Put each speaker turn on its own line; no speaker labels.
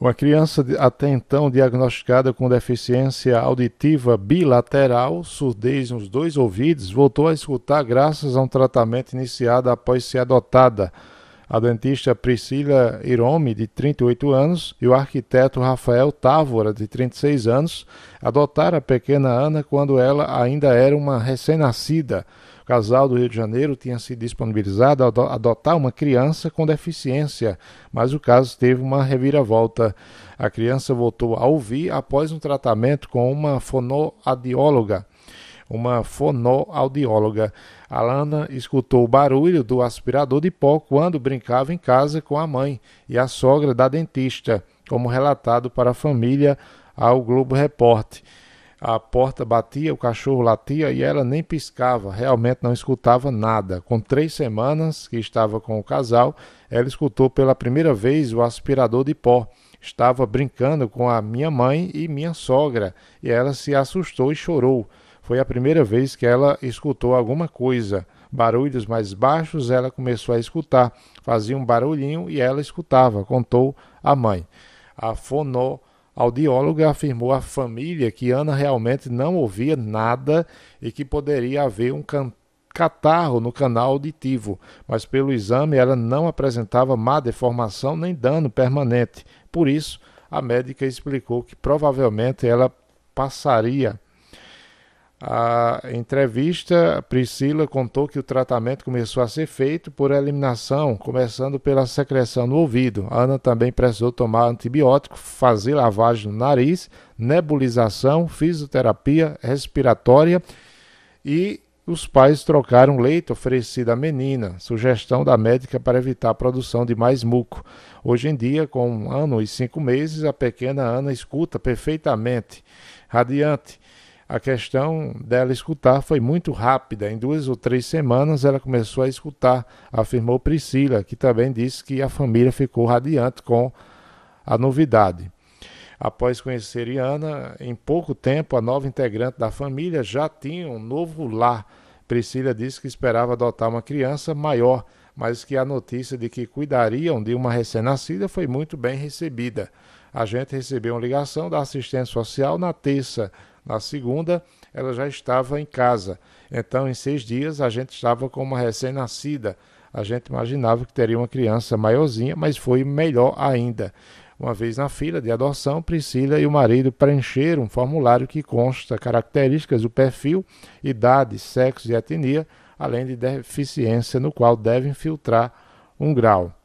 Uma criança até então diagnosticada com deficiência auditiva bilateral, surdez nos dois ouvidos, voltou a escutar graças a um tratamento iniciado após ser adotada a dentista Priscila Irome, de 38 anos, e o arquiteto Rafael Távora, de 36 anos, adotaram a pequena Ana quando ela ainda era uma recém-nascida. O casal do Rio de Janeiro tinha se disponibilizado a adotar uma criança com deficiência, mas o caso teve uma reviravolta. A criança voltou a ouvir após um tratamento com uma fonoadióloga uma fonoaudióloga. Alana escutou o barulho do aspirador de pó quando brincava em casa com a mãe e a sogra da dentista, como relatado para a família ao Globo Repórter. A porta batia, o cachorro latia e ela nem piscava, realmente não escutava nada. Com três semanas que estava com o casal, ela escutou pela primeira vez o aspirador de pó. Estava brincando com a minha mãe e minha sogra e ela se assustou e chorou. Foi a primeira vez que ela escutou alguma coisa. Barulhos mais baixos ela começou a escutar. Fazia um barulhinho e ela escutava, contou a mãe. A fonoaudióloga afirmou à família que Ana realmente não ouvia nada e que poderia haver um catarro no canal auditivo, mas pelo exame ela não apresentava má deformação nem dano permanente. Por isso, a médica explicou que provavelmente ela passaria a entrevista, Priscila contou que o tratamento começou a ser feito por eliminação, começando pela secreção no ouvido. Ana também precisou tomar antibiótico, fazer lavagem no nariz, nebulização, fisioterapia respiratória e os pais trocaram leite oferecido à menina, sugestão da médica para evitar a produção de mais muco. Hoje em dia, com um ano e cinco meses, a pequena Ana escuta perfeitamente. Radiante a questão dela escutar foi muito rápida. Em duas ou três semanas ela começou a escutar, afirmou Priscila, que também disse que a família ficou radiante com a novidade. Após conhecer Iana, em pouco tempo a nova integrante da família já tinha um novo lar. Priscila disse que esperava adotar uma criança maior, mas que a notícia de que cuidariam de uma recém-nascida foi muito bem recebida. A gente recebeu uma ligação da assistência social na terça na segunda, ela já estava em casa. Então, em seis dias, a gente estava com uma recém-nascida. A gente imaginava que teria uma criança maiorzinha, mas foi melhor ainda. Uma vez na fila de adoção, Priscila e o marido preencheram um formulário que consta características do perfil, idade, sexo e etnia, além de deficiência, no qual devem filtrar um grau.